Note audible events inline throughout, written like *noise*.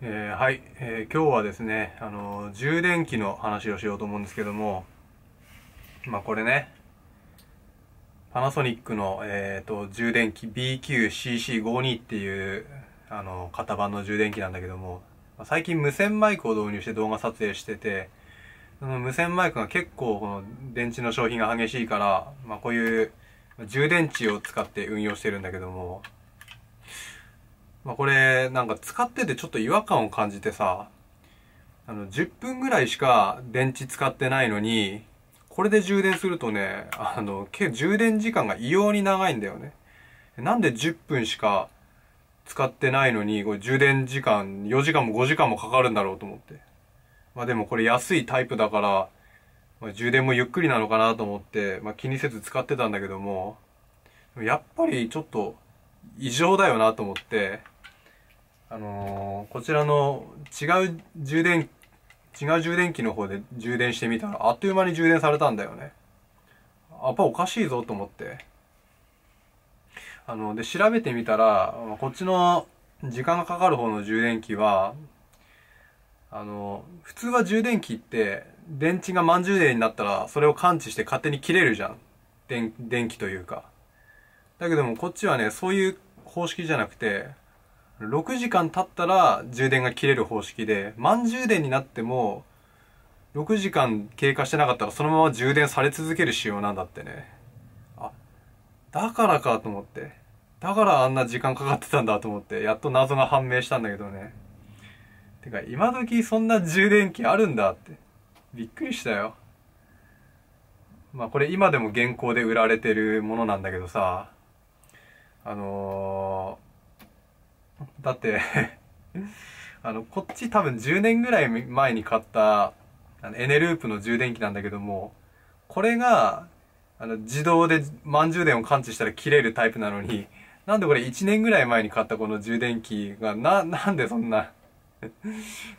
えー、はい、えー、今日はですね、あのー、充電器の話をしようと思うんですけども、まあ、これね、パナソニックの、えーと、充電器 BQCC52 っていう、あの型番の充電器なんだけども、最近無線マイクを導入して動画撮影してて、その無線マイクが結構この電池の消費が激しいから、まあ、こういう充電池を使って運用してるんだけども、まあ、これなんか使っててちょっと違和感を感じてさ、あの、10分ぐらいしか電池使ってないのに、これで充電するとね、あの、充電時間が異様に長いんだよね。なんで10分しか使ってないのに、これ充電時間4時間も5時間もかかるんだろうと思って。まあでもこれ安いタイプだから、まあ、充電もゆっくりなのかなと思って、まあ、気にせず使ってたんだけども、やっぱりちょっと異常だよなと思って、あのー、こちらの違う充電、違う充電器の方で充電してみたら、あっという間に充電されたんだよね。やっぱおかしいぞと思って。あの、で、調べてみたら、こっちの時間がかかる方の充電器は、あの、普通は充電器って、電池が満充電になったら、それを感知して勝手に切れるじゃん。電、電気というか。だけども、こっちはね、そういう方式じゃなくて、6時間経ったら充電が切れる方式で、満充電になっても、6時間経過してなかったらそのまま充電され続ける仕様なんだってね。あ、だからかと思って。だからあんな時間かかってたんだと思って、やっと謎が判明したんだけどね。てか、今時そんな充電器あるんだって。びっくりしたよ。まあこれ今でも現行で売られてるものなんだけどさ、あのーだって *laughs* あの、こっち多分10年ぐらい前に買った、あの、エネループの充電器なんだけども、これが、あの、自動で満充電を感知したら切れるタイプなのに、なんでこれ1年ぐらい前に買ったこの充電器が、な、なんでそんな *laughs* ね、こ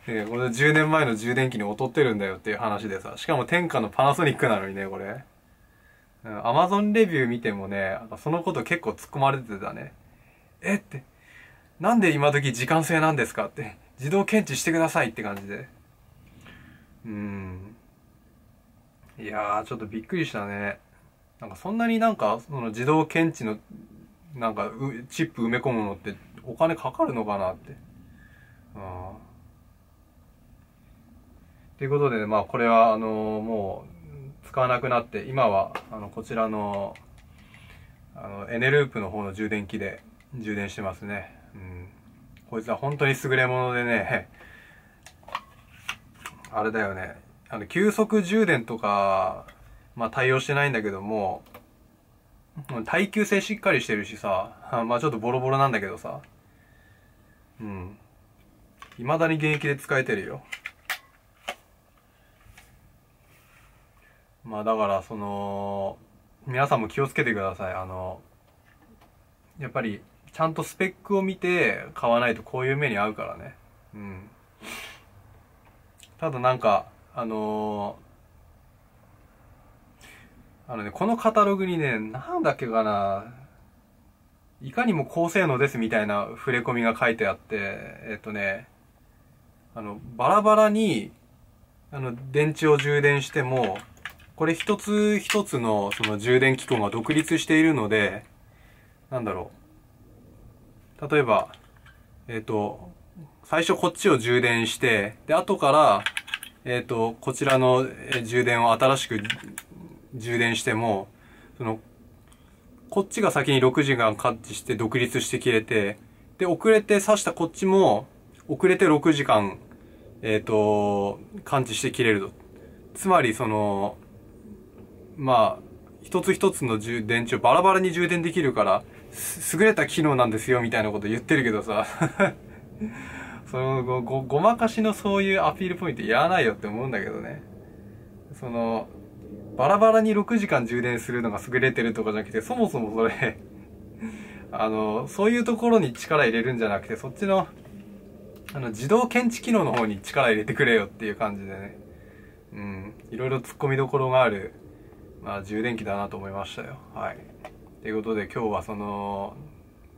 10年前の充電器に劣ってるんだよっていう話でさ、しかも天下のパナソニックなのにね、これ。アマゾンレビュー見てもね、そのこと結構突っ込まれてたね。えって、なんで今時時間制なんですかって、自動検知してくださいって感じで。うん。いやー、ちょっとびっくりしたね。なんかそんなになんか、その自動検知の、なんか、チップ埋め込むのってお金かかるのかなって。うん。ということで、ね、まあこれは、あのー、もう、使わなくなって、今は、あの、こちらの、あの、エネループの方の充電器で充電してますね。うん、こいつは本当に優れものでね *laughs* あれだよねあの急速充電とか、まあ、対応してないんだけども耐久性しっかりしてるしさ *laughs* まあちょっとボロボロなんだけどさうんいまだに現役で使えてるよまあだからその皆さんも気をつけてくださいあのやっぱりちゃんとスペックを見て買わないとこういう目に遭うからね。うん。ただなんか、あのー、あのね、このカタログにね、なんだっけかな、いかにも高性能ですみたいな触れ込みが書いてあって、えっとね、あの、バラバラに、あの、電池を充電しても、これ一つ一つのその充電機構が独立しているので、なんだろう。例えば、えっ、ー、と、最初こっちを充電して、で、後から、えっ、ー、と、こちらの充電を新しく充電しても、その、こっちが先に6時間カッチして独立して切れて、で、遅れて刺したこっちも、遅れて6時間、えっ、ー、と、感知して切れると。つまり、その、まあ、一つ一つの充電中バラバラに充電できるから、優れた機能なんですよみたいなこと言ってるけどさ *laughs* そのごごごまかしのそういうアピールポイントやらないよって思うんだけどねそのバラバラに6時間充電するのが優れてるとかじゃなくてそもそもそれ *laughs* あのそういうところに力入れるんじゃなくてそっちのあの自動検知機能の方に力入れてくれよっていう感じでねうんいろいろ突っ込みどころがある、まあ、充電器だなと思いましたよはい。ということで今日はその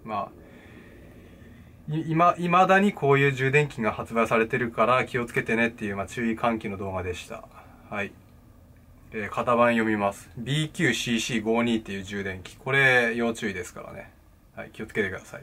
まあいまいまだにこういう充電器が発売されてるから気をつけてねっていう、まあ、注意喚起の動画でしたはい、えー、型番読みます BQCC52 っていう充電器これ要注意ですからねはい気をつけてください